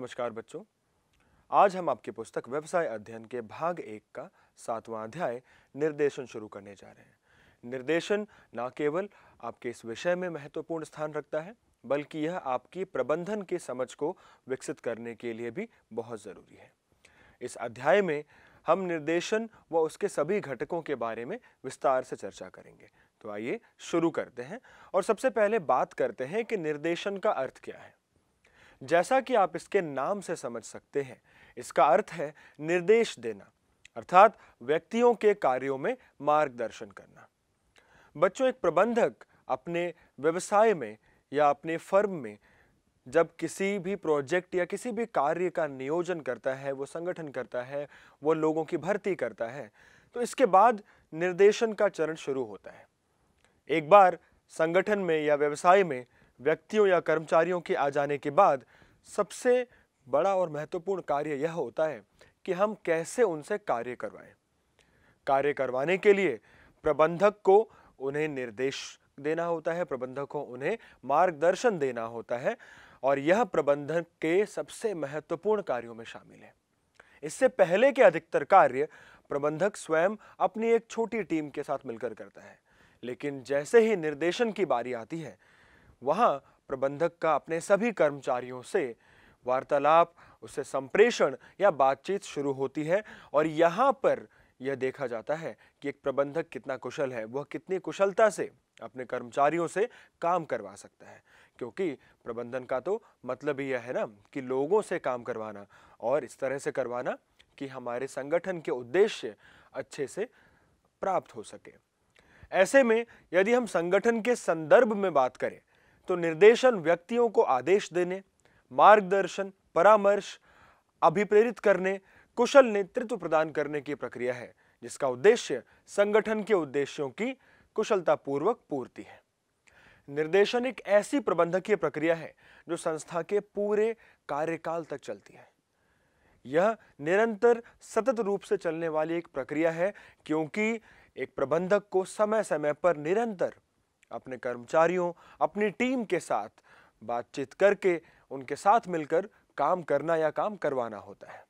नमस्कार बच्चों आज हम आपकी पुस्तक व्यवसाय अध्ययन के भाग एक का सातवां अध्याय निर्देशन शुरू करने जा रहे हैं निर्देशन न केवल आपके इस विषय में महत्वपूर्ण स्थान रखता है बल्कि यह आपकी प्रबंधन की समझ को विकसित करने के लिए भी बहुत ज़रूरी है इस अध्याय में हम निर्देशन व उसके सभी घटकों के बारे में विस्तार से चर्चा करेंगे तो आइए शुरू करते हैं और सबसे पहले बात करते हैं कि निर्देशन का अर्थ क्या है जैसा कि आप इसके नाम से समझ सकते हैं इसका अर्थ है निर्देश देना अर्थात व्यक्तियों के कार्यों में मार्गदर्शन करना बच्चों एक प्रबंधक अपने व्यवसाय में या अपने फर्म में जब किसी भी प्रोजेक्ट या किसी भी कार्य का नियोजन करता है वो संगठन करता है वो लोगों की भर्ती करता है तो इसके बाद निर्देशन का चरण शुरू होता है एक बार संगठन में या व्यवसाय में व्यक्तियों या कर्मचारियों के आ जाने के बाद सबसे बड़ा और महत्वपूर्ण कार्य यह होता है कि हम कैसे उनसे कार्य करवाएं कार्य करवाने के लिए प्रबंधक को उन्हें निर्देश देना होता है प्रबंधक को उन्हें मार्गदर्शन देना होता है और यह प्रबंधक के सबसे महत्वपूर्ण कार्यों में शामिल है इससे पहले के अधिकतर कार्य प्रबंधक स्वयं अपनी एक छोटी टीम के साथ मिलकर करता है लेकिन जैसे ही निर्देशन की बारी आती है वहाँ प्रबंधक का अपने सभी कर्मचारियों से वार्तालाप उससे संप्रेषण या बातचीत शुरू होती है और यहाँ पर यह देखा जाता है कि एक प्रबंधक कितना कुशल है वह कितनी कुशलता से अपने कर्मचारियों से काम करवा सकता है क्योंकि प्रबंधन का तो मतलब ही यह है ना कि लोगों से काम करवाना और इस तरह से करवाना कि हमारे संगठन के उद्देश्य अच्छे से प्राप्त हो सके ऐसे में यदि हम संगठन के संदर्भ में बात करें तो निर्देशन व्यक्तियों को आदेश देने मार्गदर्शन परामर्श अभिप्रेरित करने कुशल नेतृत्व प्रदान करने की प्रक्रिया है जिसका उद्देश्य संगठन के उद्देश्यों की कुशलतापूर्वक पूर्ति है निर्देशन एक ऐसी प्रबंधकीय प्रक्रिया है जो संस्था के पूरे कार्यकाल तक चलती है यह निरंतर सतत रूप से चलने वाली एक प्रक्रिया है क्योंकि एक प्रबंधक को समय समय पर निरंतर अपने कर्मचारियों अपनी टीम के साथ बातचीत करके उनके साथ मिलकर काम करना या काम करवाना होता है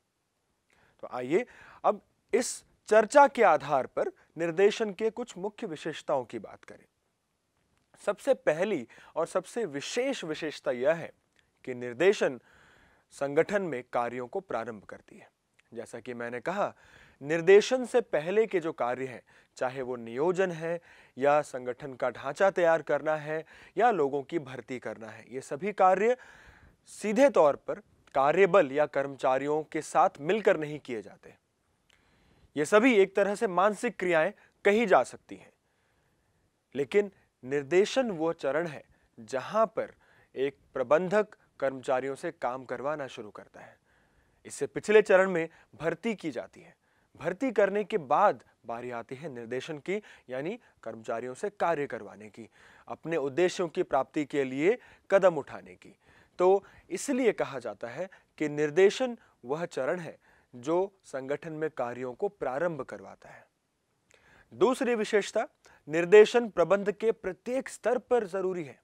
तो आइए अब इस चर्चा के आधार पर निर्देशन के कुछ मुख्य विशेषताओं की बात करें सबसे पहली और सबसे विशेष विशेषता यह है कि निर्देशन संगठन में कार्यों को प्रारंभ करती है जैसा कि मैंने कहा निर्देशन से पहले के जो कार्य हैं चाहे वो नियोजन है या संगठन का ढांचा तैयार करना है या लोगों की भर्ती करना है ये सभी कार्य सीधे तौर पर कार्यबल या कर्मचारियों के साथ मिलकर नहीं किए जाते ये सभी एक तरह से मानसिक क्रियाएं कही जा सकती हैं लेकिन निर्देशन वो चरण है जहां पर एक प्रबंधक कर्मचारियों से काम करवाना शुरू करता है इससे पिछले चरण में भर्ती की जाती है भर्ती करने के बाद बारी आती है निर्देशन की यानी कर्मचारियों से कार्य करवाने की अपने उद्देश्यों की प्राप्ति के लिए कदम उठाने की तो इसलिए कहा जाता है कि निर्देशन वह चरण है जो संगठन में कार्यों को प्रारंभ करवाता है दूसरी विशेषता निर्देशन प्रबंध के प्रत्येक स्तर पर जरूरी है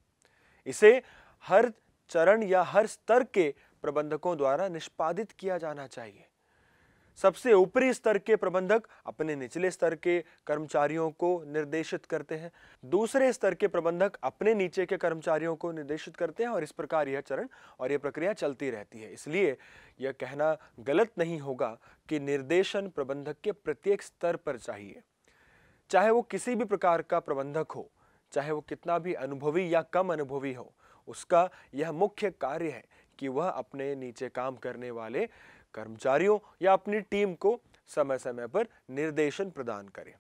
इसे हर चरण या हर स्तर के प्रबंधकों द्वारा निष्पादित किया जाना चाहिए सबसे ऊपरी स्तर के प्रबंधक अपने निचले स्तर के कर्मचारियों को निर्देशित करते हैं दूसरे स्तर के प्रबंधक अपने नीचे के कर्मचारियों को निर्देशित करते हैं और इस प्रकार यह चरण और यह प्रक्रिया चलती रहती है इसलिए यह कहना गलत नहीं होगा कि निर्देशन प्रबंधक के प्रत्येक स्तर पर चाहिए चाहे वो किसी भी प्रकार का प्रबंधक हो चाहे वो कितना भी अनुभवी या कम अनुभवी हो उसका यह मुख्य कार्य है कि वह अपने नीचे काम करने वाले कर्मचारियों या अपनी टीम को समय समय पर निर्देशन प्रदान करें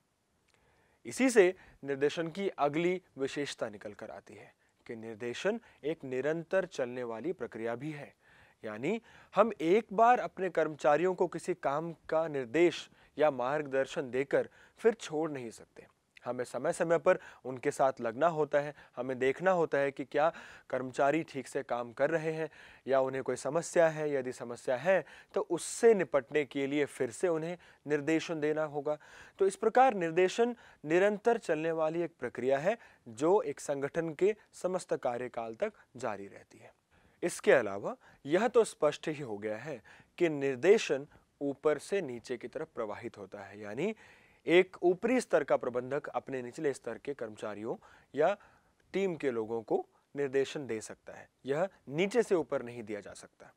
इसी से निर्देशन की अगली विशेषता निकल कर आती है कि निर्देशन एक निरंतर चलने वाली प्रक्रिया भी है यानी हम एक बार अपने कर्मचारियों को किसी काम का निर्देश या मार्गदर्शन देकर फिर छोड़ नहीं सकते हमें समय समय पर उनके साथ लगना होता है हमें देखना होता है कि क्या कर्मचारी ठीक से काम कर रहे हैं या उन्हें कोई समस्या है यदि समस्या है तो उससे निपटने के लिए फिर से उन्हें निर्देशन देना होगा तो इस प्रकार निर्देशन निरंतर चलने वाली एक प्रक्रिया है जो एक संगठन के समस्त कार्यकाल तक जारी रहती है इसके अलावा यह तो स्पष्ट ही हो गया है कि निर्देशन ऊपर से नीचे की तरफ प्रवाहित होता है यानी एक ऊपरी स्तर का प्रबंधक अपने निचले स्तर के कर्मचारियों या टीम के लोगों को निर्देशन दे सकता है यह नीचे से ऊपर नहीं दिया जा सकता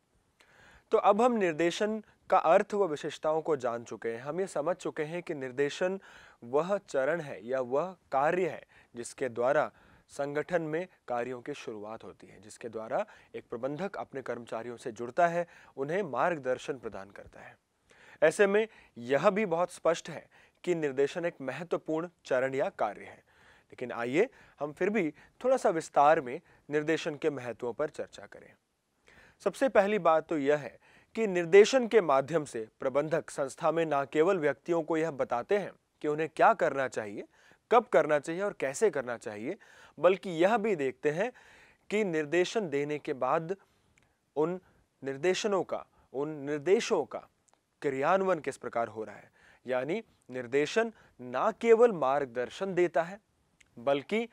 तो अब हम निर्देशन का अर्थ व विशेषताओं को जान चुके हैं हम ये समझ चुके हैं कि निर्देशन वह चरण है या वह कार्य है जिसके द्वारा संगठन में कार्यों की शुरुआत होती है जिसके द्वारा एक प्रबंधक अपने कर्मचारियों से जुड़ता है उन्हें मार्गदर्शन प्रदान करता है ऐसे में यह भी बहुत स्पष्ट है कि निर्देशन एक महत्वपूर्ण चरण या कार्य है लेकिन आइए हम फिर भी थोड़ा सा विस्तार में निर्देशन के महत्वों पर चर्चा करें सबसे पहली बात तो यह है कि निर्देशन के माध्यम से प्रबंधक संस्था में न केवल व्यक्तियों को यह बताते हैं कि उन्हें क्या करना चाहिए कब करना चाहिए और कैसे करना चाहिए बल्कि यह भी देखते हैं कि निर्देशन देने के बाद उन निर्देशनों का उन निर्देशों का क्रियान्वयन किस प्रकार हो रहा है यानी निर्देशन ना केवल मार्गदर्शन देता है बल्कि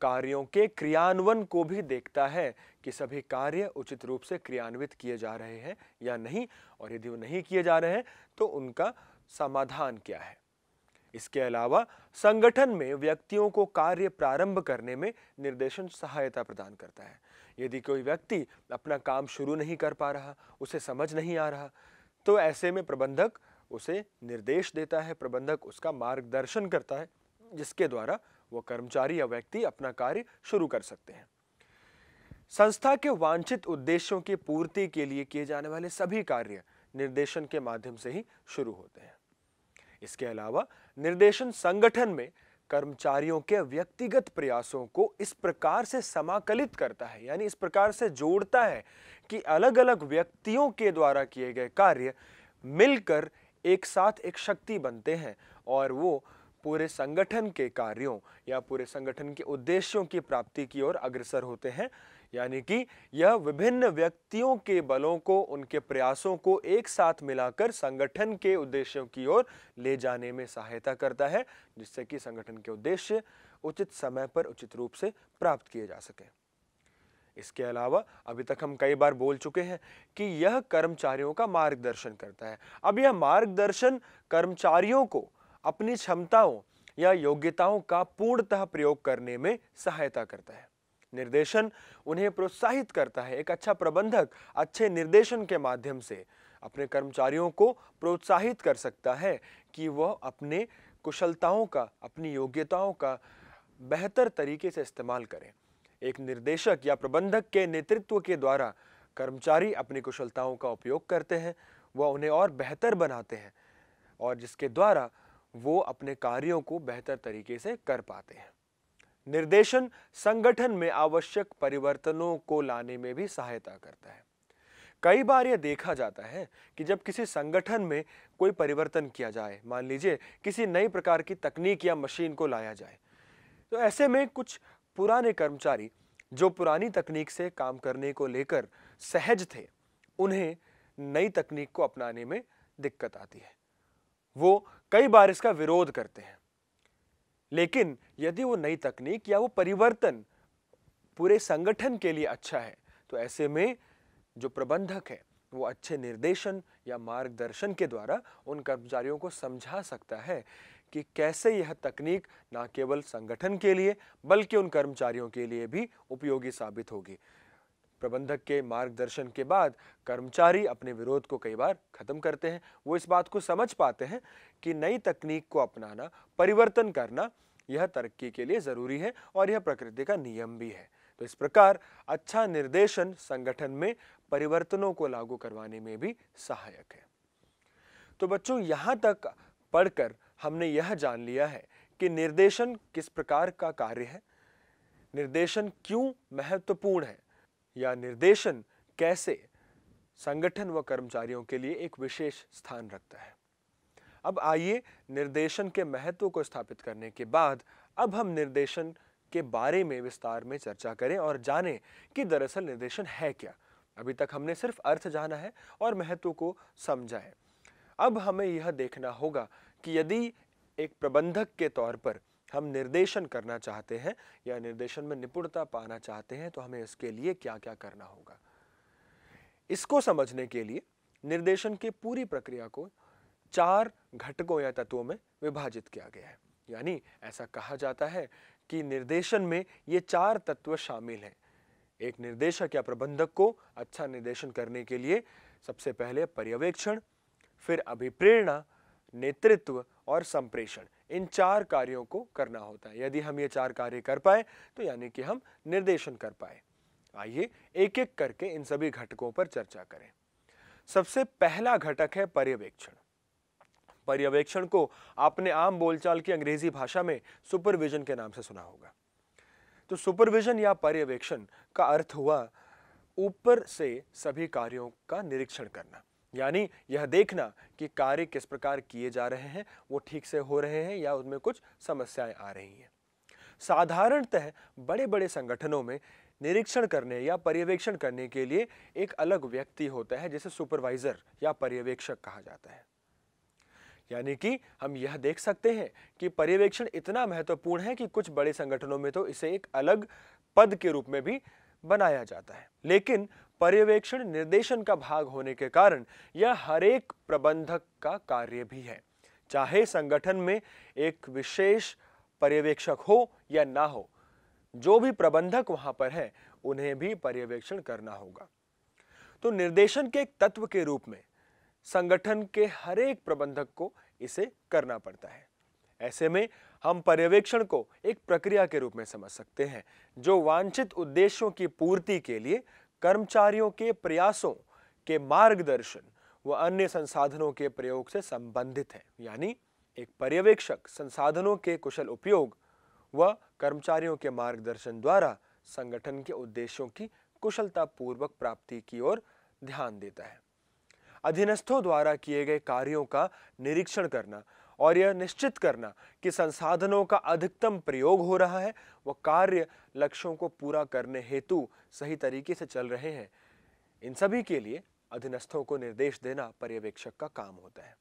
कार्यों के क्रियान्वयन को भी देखता है कि सभी कार्य उचित रूप से क्रियान्वित किए जा रहे हैं या नहीं और यदि वो नहीं किए जा रहे हैं तो उनका समाधान क्या है इसके अलावा संगठन में व्यक्तियों को कार्य प्रारंभ करने में निर्देशन सहायता प्रदान करता है यदि कोई व्यक्ति अपना काम शुरू नहीं कर पा रहा उसे समझ नहीं आ रहा तो ऐसे में प्रबंधक उसे निर्देश देता है प्रबंधक उसका मार्गदर्शन करता है जिसके द्वारा वो कर्मचारी या व्यक्ति अपना कार्य शुरू कर सकते हैं संस्था के वांछित उद्देश्यों की पूर्ति के लिए किए जाने वाले सभी कार्य निर्देशन के माध्यम से ही शुरू होते हैं इसके अलावा निर्देशन संगठन में कर्मचारियों के व्यक्तिगत प्रयासों को इस प्रकार से समाकलित करता है यानी इस प्रकार से जोड़ता है कि अलग अलग व्यक्तियों के द्वारा किए गए कार्य मिलकर एक साथ एक शक्ति बनते हैं और वो पूरे संगठन के कार्यों या पूरे संगठन के उद्देश्यों की प्राप्ति की ओर अग्रसर होते हैं यानी कि यह विभिन्न व्यक्तियों के बलों को उनके प्रयासों को एक साथ मिलाकर संगठन के उद्देश्यों की ओर ले जाने में सहायता करता है जिससे कि संगठन के उद्देश्य उचित समय पर उचित रूप से प्राप्त किए जा सकें इसके अलावा अभी तक हम कई बार बोल चुके हैं कि यह कर्मचारियों का मार्गदर्शन करता है अब यह मार्गदर्शन कर्मचारियों को अपनी क्षमताओं या योग्यताओं का पूर्णतः प्रयोग करने में सहायता करता है निर्देशन उन्हें प्रोत्साहित करता है एक अच्छा प्रबंधक अच्छे निर्देशन के माध्यम से अपने कर्मचारियों को प्रोत्साहित कर सकता है कि वह अपने कुशलताओं का अपनी योग्यताओं का बेहतर तरीके से इस्तेमाल करें एक निर्देशक या प्रबंधक के नेतृत्व के द्वारा कर्मचारी अपनी कुशलताओं का उपयोग करते हैं वह उन्हें और बेहतर बनाते हैं और जिसके द्वारा वो अपने कार्यों को बेहतर तरीके से कर पाते हैं निर्देशन संगठन में आवश्यक परिवर्तनों को लाने में भी सहायता करता है कई बार यह देखा जाता है कि जब किसी संगठन में कोई परिवर्तन किया जाए मान लीजिए किसी नई प्रकार की तकनीक या मशीन को लाया जाए तो ऐसे में कुछ पुराने कर्मचारी जो पुरानी तकनीक से काम करने को लेकर सहज थे उन्हें नई तकनीक को अपनाने में दिक्कत आती है वो कई बार इसका विरोध करते हैं लेकिन यदि वो नई तकनीक या वो परिवर्तन पूरे संगठन के लिए अच्छा है तो ऐसे में जो प्रबंधक है वो अच्छे निर्देशन या मार्गदर्शन के द्वारा उन कर्मचारियों को समझा सकता है कि कैसे यह तकनीक न केवल संगठन के लिए बल्कि उन कर्मचारियों के लिए भी उपयोगी साबित होगी प्रबंधक के मार्गदर्शन के बाद कर्मचारी अपने विरोध को कई बार खत्म करते हैं वो इस बात को समझ पाते हैं कि नई तकनीक को अपनाना परिवर्तन करना यह तरक्की के लिए ज़रूरी है और यह प्रकृति का नियम भी है तो इस प्रकार अच्छा निर्देशन संगठन में परिवर्तनों को लागू करवाने में भी सहायक है तो बच्चों यहां तक पढ़कर हमने यह जान लिया है कि निर्देशन किस प्रकार का कार्य है निर्देशन क्यों महत्वपूर्ण है या निर्देशन कैसे संगठन व कर्मचारियों के लिए एक विशेष स्थान रखता है अब आइए निर्देशन के महत्व को स्थापित करने के बाद अब हम निर्देशन के बारे में विस्तार में चर्चा करें और जानें कि दरअसल निर्देशन है क्या अभी तक हमने सिर्फ अर्थ जाना है और महत्व को समझा है अब हमें यह देखना होगा कि यदि एक प्रबंधक के तौर पर हम निर्देशन करना चाहते हैं या निर्देशन में निपुणता पाना चाहते हैं तो हमें इसके लिए क्या क्या करना होगा इसको समझने के लिए निर्देशन की पूरी प्रक्रिया को चार घटकों या तत्वों में विभाजित किया गया है यानी ऐसा कहा जाता है कि निर्देशन में ये चार तत्व शामिल हैं एक निर्देशक या प्रबंधक को अच्छा निर्देशन करने के लिए सबसे पहले पर्यवेक्षण फिर अभिप्रेरणा नेतृत्व और संप्रेषण इन चार कार्यों को करना होता है यदि हम ये चार कार्य कर पाए तो यानी कि हम निर्देशन कर पाए आइए एक एक करके इन सभी घटकों पर चर्चा करें सबसे पहला घटक है पर्यवेक्षण पर्यवेक्षण को आपने आम बोलचाल की अंग्रेजी भाषा में सुपरविजन के नाम से सुना होगा तो सुपरविजन या पर्यवेक्षण का अर्थ हुआ ऊपर से सभी कार्यों का निरीक्षण करना यानी यह देखना कि कार्य किस प्रकार किए जा रहे हैं वो ठीक से हो रहे हैं या उनमें कुछ समस्याएं आ रही हैं साधारणतः बड़े बड़े संगठनों में निरीक्षण करने या पर्यवेक्षण करने के लिए एक अलग व्यक्ति होता है जिसे सुपरवाइजर या पर्यवेक्षक कहा जाता है यानी कि हम यह देख सकते हैं कि पर्यवेक्षण इतना महत्वपूर्ण है कि कुछ बड़े संगठनों में तो इसे एक अलग पद के रूप में भी बनाया जाता है लेकिन पर्यवेक्षण निर्देशन का भाग होने के कारण यह हर एक प्रबंधक का कार्य भी है चाहे संगठन में एक विशेष पर्यवेक्षक हो या ना हो जो भी प्रबंधक वहां पर है उन्हें भी पर्यवेक्षण करना होगा तो निर्देशन के एक तत्व के रूप में संगठन के हर एक प्रबंधक को इसे करना पड़ता है ऐसे में हम पर्यवेक्षण को एक प्रक्रिया के रूप में समझ सकते हैं जो वांछित उद्देश्यों की पूर्ति के लिए कर्मचारियों के प्रयासों के मार्गदर्शन व अन्य संसाधनों के प्रयोग से संबंधित है यानी एक पर्यवेक्षक संसाधनों के कुशल उपयोग व कर्मचारियों के मार्गदर्शन द्वारा संगठन के उद्देश्यों की कुशलतापूर्वक प्राप्ति की ओर ध्यान देता है अधीनस्थों द्वारा किए गए कार्यों का निरीक्षण करना और यह निश्चित करना कि संसाधनों का अधिकतम प्रयोग हो रहा है व कार्य लक्ष्यों को पूरा करने हेतु सही तरीके से चल रहे हैं इन सभी के लिए अधीनस्थों को निर्देश देना पर्यवेक्षक का काम होता है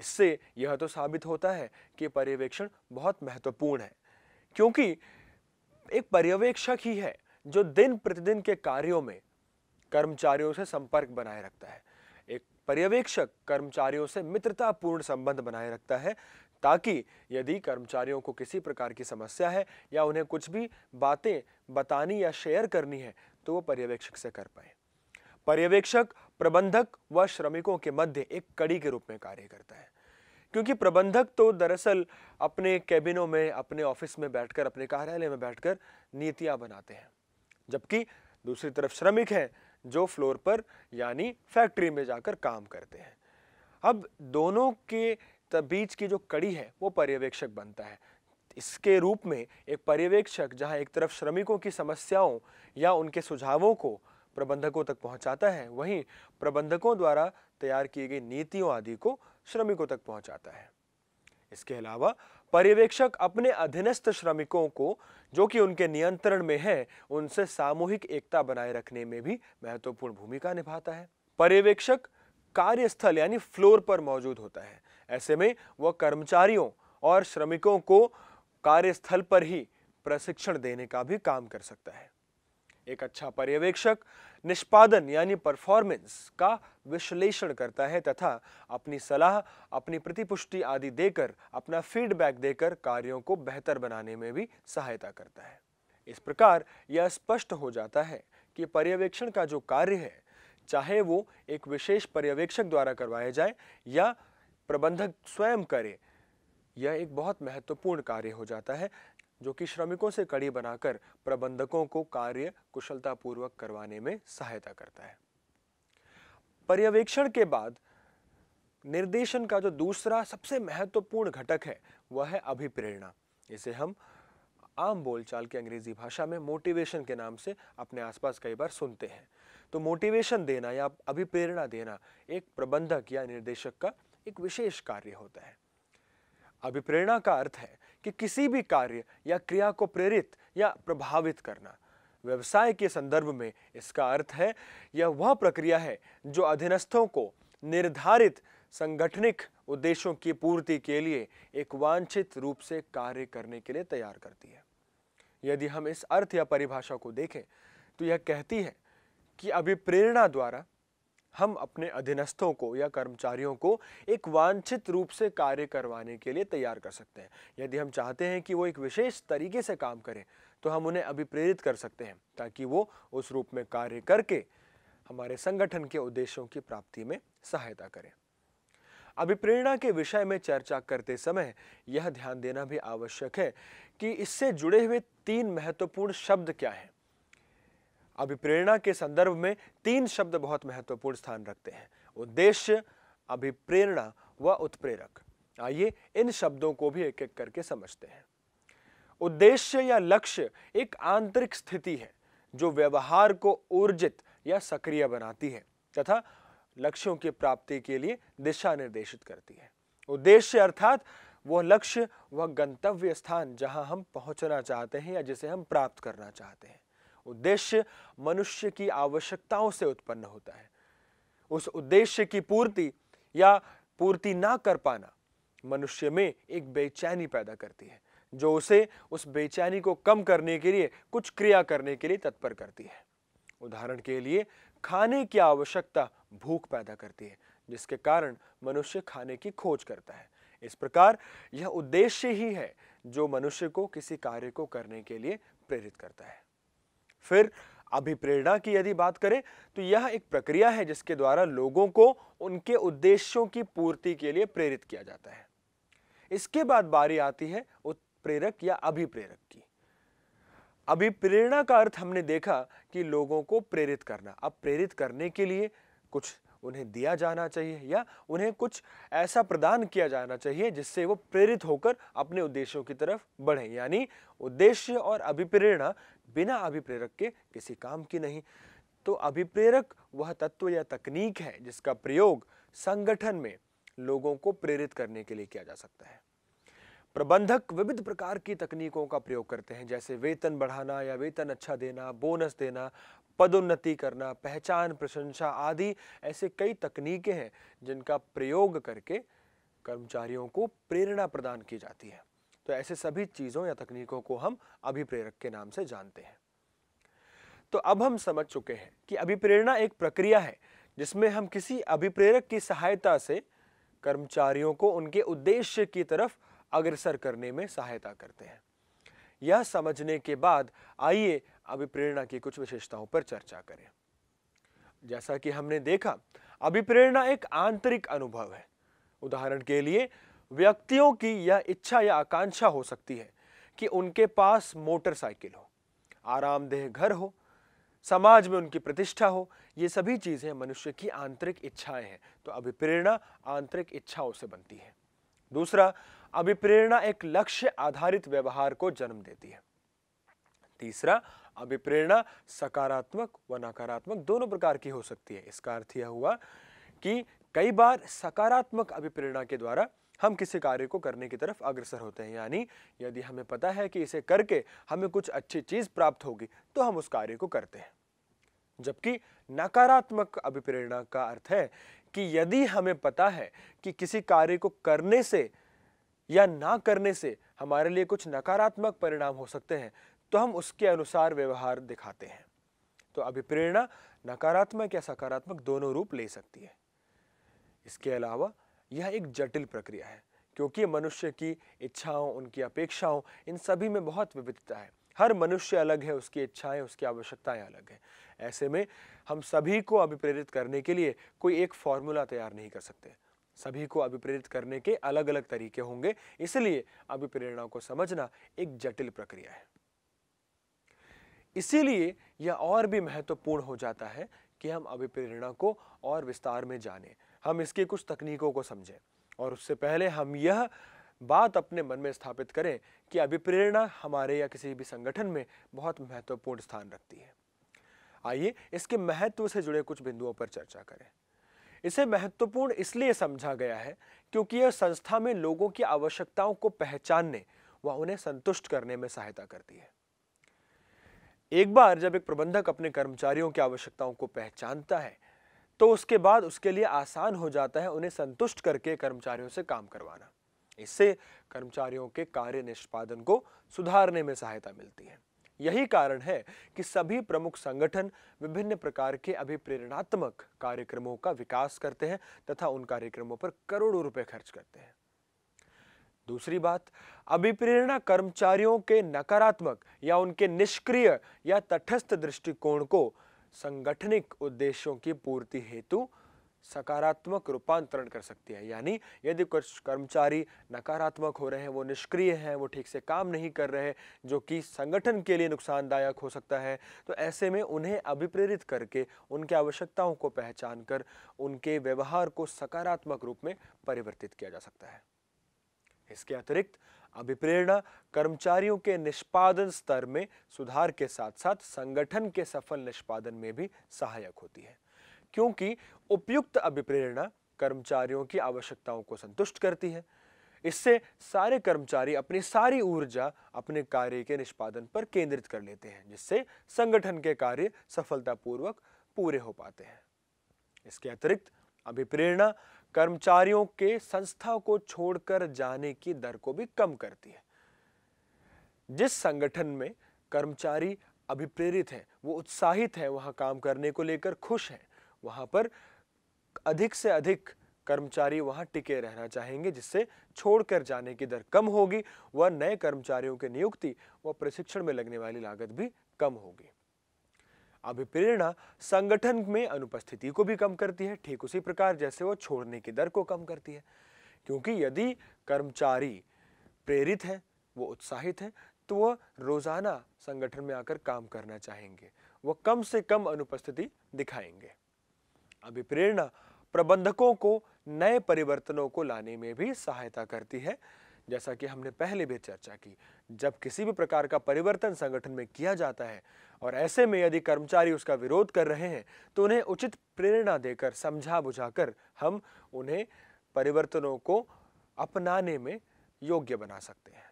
इससे यह तो साबित होता है कि पर्यवेक्षण बहुत महत्वपूर्ण है क्योंकि एक पर्यवेक्षक ही है जो दिन प्रतिदिन के कार्यों में कर्मचारियों से संपर्क बनाए रखता है एक पर्यवेक्षक कर्मचारियों से मित्रतापूर्ण संबंध बनाए रखता है ताकि यदि कर्मचारियों को किसी प्रकार की समस्या है या उन्हें कुछ भी बातें बतानी या शेयर करनी है तो वो पर्यवेक्षक से कर पाए पर्यवेक्षक प्रबंधक व श्रमिकों के मध्य एक कड़ी के रूप में कार्य करता है क्योंकि प्रबंधक तो दरअसल अपने कैबिनों में अपने ऑफिस में बैठकर अपने कार्यालय में बैठकर नीतियां बनाते हैं जबकि दूसरी तरफ श्रमिक हैं जो फ्लोर पर यानी फैक्ट्री में जाकर काम करते हैं अब दोनों के बीच की जो कड़ी है वो पर्यवेक्षक बनता है इसके रूप में एक पर्यवेक्षक जहां एक तरफ श्रमिकों की समस्याओं या उनके सुझावों को प्रबंधकों तक पहुंचाता है वहीं प्रबंधकों द्वारा तैयार की गई नीतियों आदि को श्रमिकों तक पहुंचाता है इसके अलावा पर्यवेक्षक अपने अधीनस्थ श्रमिकों को जो कि उनके नियंत्रण में है उनसे सामूहिक एकता बनाए रखने में भी महत्वपूर्ण भूमिका निभाता है पर्यवेक्षक कार्यस्थल यानी फ्लोर पर मौजूद होता है ऐसे में वह कर्मचारियों और श्रमिकों को कार्यस्थल पर ही प्रशिक्षण देने का भी काम कर सकता है एक अच्छा पर्यवेक्षक निष्पादन यानी परफॉर्मेंस का विश्लेषण करता है तथा अपनी सलाह अपनी प्रतिपुष्टि आदि देकर अपना फीडबैक देकर कार्यों को बेहतर बनाने में भी सहायता करता है इस प्रकार यह स्पष्ट हो जाता है कि पर्यवेक्षण का जो कार्य है चाहे वो एक विशेष पर्यवेक्षक द्वारा करवाया जाए या प्रबंधक स्वयं करे यह एक बहुत महत्वपूर्ण कार्य हो जाता है जो कि श्रमिकों से कड़ी बनाकर प्रबंधकों को कार्य कुशलतापूर्वक करवाने में सहायता करता है पर्यवेक्षण के बाद निर्देशन का जो दूसरा सबसे महत्वपूर्ण घटक है वह है अभिप्रेरणा इसे हम आम बोलचाल की अंग्रेजी भाषा में मोटिवेशन के नाम से अपने आसपास कई बार सुनते हैं तो मोटिवेशन देना या अभिप्रेरणा देना एक प्रबंधक या निर्देशक का एक विशेष कार्य होता है अभिप्रेरणा का अर्थ है कि किसी भी कार्य या क्रिया को प्रेरित या प्रभावित करना व्यवसाय के संदर्भ में इसका अर्थ है यह वह प्रक्रिया है जो अधीनस्थों को निर्धारित संगठनिक उद्देश्यों की पूर्ति के लिए एक वांछित रूप से कार्य करने के लिए तैयार करती है यदि हम इस अर्थ या परिभाषा को देखें तो यह कहती है कि अभिप्रेरणा द्वारा हम अपने अधीनस्थों को या कर्मचारियों को एक वांछित रूप से कार्य करवाने के लिए तैयार कर सकते हैं यदि हम चाहते हैं कि वो एक विशेष तरीके से काम करें तो हम उन्हें अभिप्रेरित कर सकते हैं ताकि वो उस रूप में कार्य करके हमारे संगठन के उद्देश्यों की प्राप्ति में सहायता करें अभिप्रेरणा के विषय में चर्चा करते समय यह ध्यान देना भी आवश्यक है कि इससे जुड़े हुए तीन महत्वपूर्ण शब्द क्या हैं अभिप्रेरणा के संदर्भ में तीन शब्द बहुत महत्वपूर्ण स्थान रखते हैं उद्देश्य अभिप्रेरणा व उत्प्रेरक आइए इन शब्दों को भी एक एक करके समझते हैं उद्देश्य या लक्ष्य एक आंतरिक स्थिति है जो व्यवहार को ऊर्जित या सक्रिय बनाती है तथा लक्ष्यों की प्राप्ति के लिए दिशा निर्देशित करती है उद्देश्य अर्थात वह लक्ष्य वह गंतव्य स्थान जहां हम पहुंचना चाहते हैं या जिसे हम प्राप्त करना चाहते हैं उद्देश्य मनुष्य की आवश्यकताओं से उत्पन्न होता है उस उद्देश्य की पूर्ति या पूर्ति ना कर पाना मनुष्य में एक बेचैनी पैदा करती है जो उसे उस बेचैनी को कम करने के लिए कुछ क्रिया करने के लिए तत्पर करती है उदाहरण के लिए खाने की आवश्यकता भूख पैदा करती है जिसके कारण मनुष्य खाने की खोज करता है इस प्रकार यह उद्देश्य ही है जो मनुष्य को किसी कार्य को करने के लिए प्रेरित करता है फिर अभिप्रेरणा की यदि बात करें तो यह एक प्रक्रिया है जिसके द्वारा लोगों को उनके उद्देश्यों की पूर्ति के लिए प्रेरित किया जाता है इसके बाद बारी आती है उत्प्रेरक या अभिप्रेरक की अभिप्रेरणा का अर्थ हमने देखा कि लोगों को प्रेरित करना अब प्रेरित करने के लिए कुछ उन्हें दिया जाना चाहिए या उन्हें कुछ ऐसा प्रदान किया जाना चाहिए जिससे वो प्रेरित होकर अपने उद्देश्यों की तरफ बढ़ें यानी उद्देश्य और अभिप्रेरणा बिना अभिप्रेरक के किसी काम की नहीं तो अभिप्रेरक वह तत्व या तकनीक है जिसका प्रयोग संगठन में लोगों को प्रेरित करने के लिए किया जा सकता है प्रबंधक विविध प्रकार की तकनीकों का प्रयोग करते हैं जैसे वेतन बढ़ाना या वेतन अच्छा देना बोनस देना पदोन्नति करना पहचान प्रशंसा आदि ऐसे कई तकनीकें हैं जिनका प्रयोग करके कर्मचारियों को प्रेरणा प्रदान की जाती है तो ऐसे सभी चीज़ों या तकनीकों को हम अभिप्रेरक के नाम से जानते हैं तो अब हम समझ चुके हैं कि अभिप्रेरणा एक प्रक्रिया है जिसमें हम किसी अभिप्रेरक की सहायता से कर्मचारियों को उनके उद्देश्य की तरफ अग्रसर करने में सहायता करते हैं यह समझने के बाद आइए अभिप्रेरणा की कुछ विशेषताओं पर चर्चा करें जैसा कि हमने देखा अभिप्रेरणा एक आंतरिक अनुभव है उदाहरण के लिए व्यक्तियों की यह इच्छा या आकांक्षा हो सकती है कि उनके पास मोटरसाइकिल हो आरामदेह घर हो समाज में उनकी प्रतिष्ठा हो ये सभी चीज़ें मनुष्य की आंतरिक इच्छाएं हैं तो अभिप्रेरणा आंतरिक इच्छाओं से बनती है दूसरा अभिप्रेरणा एक लक्ष्य आधारित व्यवहार को जन्म देती है तीसरा अभिप्रेरणा सकारात्मक व नकारात्मक दोनों प्रकार की हो सकती है इसका अर्थ यह हुआ कि कई बार सकारात्मक अभिप्रेरणा के द्वारा हम किसी कार्य को करने की तरफ अग्रसर होते हैं यानी यदि हमें पता है कि इसे करके हमें कुछ अच्छी चीज़ प्राप्त होगी तो हम उस कार्य को करते हैं जबकि नकारात्मक अभिप्रेरणा का अर्थ है कि यदि हमें पता है कि किसी कार्य को करने से या ना करने से हमारे लिए कुछ नकारात्मक परिणाम हो सकते हैं तो हम उसके अनुसार व्यवहार दिखाते हैं तो अभिप्रेरणा नकारात्मक या सकारात्मक दोनों रूप ले सकती है इसके अलावा यह एक जटिल प्रक्रिया है क्योंकि मनुष्य की इच्छाओं उनकी अपेक्षाओं इन सभी में बहुत विविधता है हर मनुष्य अलग है उसकी इच्छाएं उसकी आवश्यकताएं अलग है ऐसे में हम सभी को अभिप्रेरित करने के लिए कोई एक फॉर्मूला तैयार नहीं कर सकते सभी को अभिप्रेरित करने के अलग अलग तरीके होंगे इसलिए अभिप्रेरणा को समझना एक जटिल प्रक्रिया है इसीलिए यह और भी महत्वपूर्ण हो जाता है कि हम अभिप्रेरणा को और विस्तार में जानें हम इसकी कुछ तकनीकों को समझें और उससे पहले हम यह बात अपने मन में स्थापित करें कि अभिप्रेरणा हमारे या किसी भी संगठन में बहुत महत्वपूर्ण स्थान रखती है आइए इसके महत्व से जुड़े कुछ बिंदुओं पर चर्चा करें इसे महत्वपूर्ण इसलिए समझा गया है क्योंकि यह संस्था में लोगों की आवश्यकताओं को पहचानने व उन्हें संतुष्ट करने में सहायता करती है एक बार जब एक प्रबंधक अपने कर्मचारियों की आवश्यकताओं को पहचानता है तो उसके बाद उसके लिए आसान हो जाता है उन्हें संतुष्ट करके कर्मचारियों से काम करवाना इससे कर्मचारियों के कार्य निष्पादन को सुधारने में सहायता मिलती है यही कारण है कि सभी प्रमुख संगठन विभिन्न प्रकार के अभिप्रेरणात्मक कार्यक्रमों का विकास करते हैं तथा उन कार्यक्रमों पर करोड़ों रुपए खर्च करते हैं दूसरी बात अभिप्रेरणा कर्मचारियों के नकारात्मक या उनके निष्क्रिय या तटस्थ दृष्टिकोण को संगठनिक उद्देश्यों की पूर्ति हेतु सकारात्मक रूपांतरण कर सकती है यानी यदि कुछ कर्मचारी नकारात्मक हो रहे हैं वो निष्क्रिय हैं वो ठीक से काम नहीं कर रहे जो कि संगठन के लिए नुकसानदायक हो सकता है तो ऐसे में उन्हें अभिप्रेरित करके उनकी आवश्यकताओं को पहचान कर उनके व्यवहार को सकारात्मक रूप में परिवर्तित किया जा सकता है इसके अतिरिक्त अभिप्रेरणा कर्मचारियों के निष्पादन स्तर में सुधार के साथ साथ संगठन के सफल निष्पादन में भी सहायक होती है क्योंकि उपयुक्त अभिप्रेरणा कर्मचारियों की आवश्यकताओं को संतुष्ट करती है इससे सारे कर्मचारी अपनी सारी ऊर्जा अपने कार्य के निष्पादन पर केंद्रित कर लेते हैं जिससे संगठन के कार्य सफलतापूर्वक पूरे हो पाते हैं इसके अतिरिक्त अभिप्रेरणा कर्मचारियों के संस्था को छोड़कर जाने की दर को भी कम करती है जिस संगठन में कर्मचारी अभिप्रेरित हैं वो उत्साहित हैं वहाँ काम करने को लेकर खुश हैं वहाँ पर अधिक से अधिक कर्मचारी वहाँ टिके रहना चाहेंगे जिससे छोड़कर जाने की दर कम होगी व नए कर्मचारियों की नियुक्ति व प्रशिक्षण में लगने वाली लागत भी कम होगी अभिप्रेरणा संगठन में अनुपस्थिति को भी कम करती है ठीक उसी प्रकार जैसे वो छोड़ने की दर को कम करती है क्योंकि यदि कर्मचारी प्रेरित है वो उत्साहित है तो वह रोज़ाना संगठन में आकर काम करना चाहेंगे वह कम से कम अनुपस्थिति दिखाएंगे अभिप्रेरणा प्रबंधकों को नए परिवर्तनों को लाने में भी सहायता करती है जैसा कि हमने पहले भी चर्चा की जब किसी भी प्रकार का परिवर्तन संगठन में किया जाता है और ऐसे में यदि कर्मचारी उसका विरोध कर रहे हैं तो उन्हें उचित प्रेरणा देकर समझा बुझाकर हम उन्हें परिवर्तनों को अपनाने में योग्य बना सकते हैं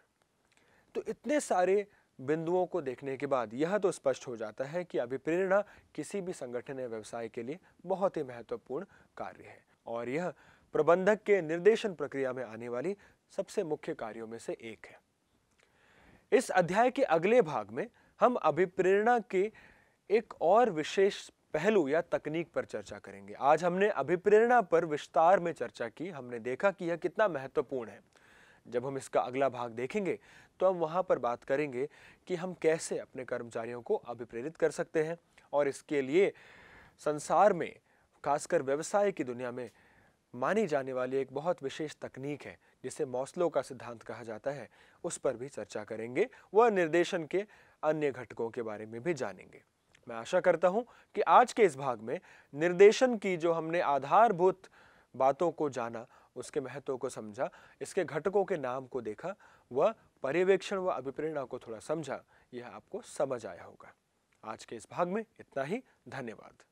तो इतने सारे बिंदुओं को देखने के बाद यह तो स्पष्ट हो जाता है कि अभिप्रेरणा किसी भी संगठन या व्यवसाय के लिए बहुत ही महत्वपूर्ण कार्य है और यह प्रबंधक के निर्देशन प्रक्रिया में आने वाली सबसे मुख्य कार्यों में से एक है इस अध्याय के अगले भाग में हम अभिप्रेरणा के एक और विशेष पहलू या तकनीक पर चर्चा करेंगे आज हमने अभिप्रेरणा पर विस्तार में चर्चा की हमने देखा कि यह कितना महत्वपूर्ण है जब हम इसका अगला भाग देखेंगे तो हम वहाँ पर बात करेंगे कि हम कैसे अपने कर्मचारियों को अभिप्रेरित कर सकते हैं और इसके लिए संसार में खासकर व्यवसाय की दुनिया में मानी जाने वाली एक बहुत विशेष तकनीक है जिसे मौसलो का सिद्धांत कहा जाता है उस पर भी चर्चा करेंगे व निर्देशन के अन्य घटकों के बारे में भी जानेंगे मैं आशा करता हूं कि आज के इस भाग में निर्देशन की जो हमने आधारभूत बातों को जाना उसके महत्व को समझा इसके घटकों के नाम को देखा व पर्यवेक्षण व अभिप्रेरणा को थोड़ा समझा यह आपको समझ आया होगा आज के इस भाग में इतना ही धन्यवाद